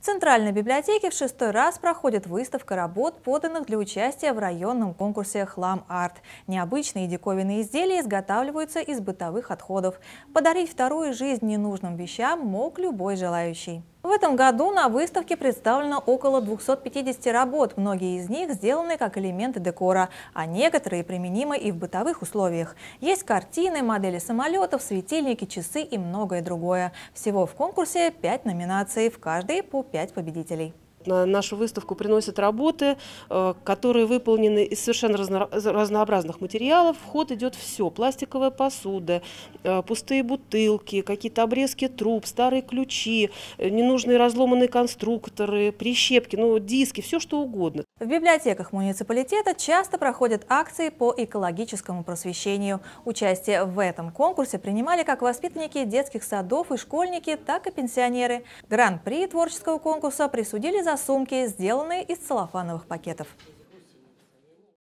В Центральной библиотеке в шестой раз проходит выставка работ, поданных для участия в районном конкурсе «Хлам-арт». Необычные и диковинные изделия изготавливаются из бытовых отходов. Подарить вторую жизнь ненужным вещам мог любой желающий. В этом году на выставке представлено около 250 работ, многие из них сделаны как элементы декора, а некоторые применимы и в бытовых условиях. Есть картины, модели самолетов, светильники, часы и многое другое. Всего в конкурсе 5 номинаций, в каждой по 5 победителей. На нашу выставку приносят работы, э, которые выполнены из совершенно разнообразных материалов. В ход идет все. Пластиковая посуда, э, пустые бутылки, какие-то обрезки труб, старые ключи, э, ненужные разломанные конструкторы, прищепки, ну, диски, все что угодно. В библиотеках муниципалитета часто проходят акции по экологическому просвещению. Участие в этом конкурсе принимали как воспитанники детских садов и школьники, так и пенсионеры. Гран-при творческого конкурса присудили за за сумки сделанные из целлофановых пакетов.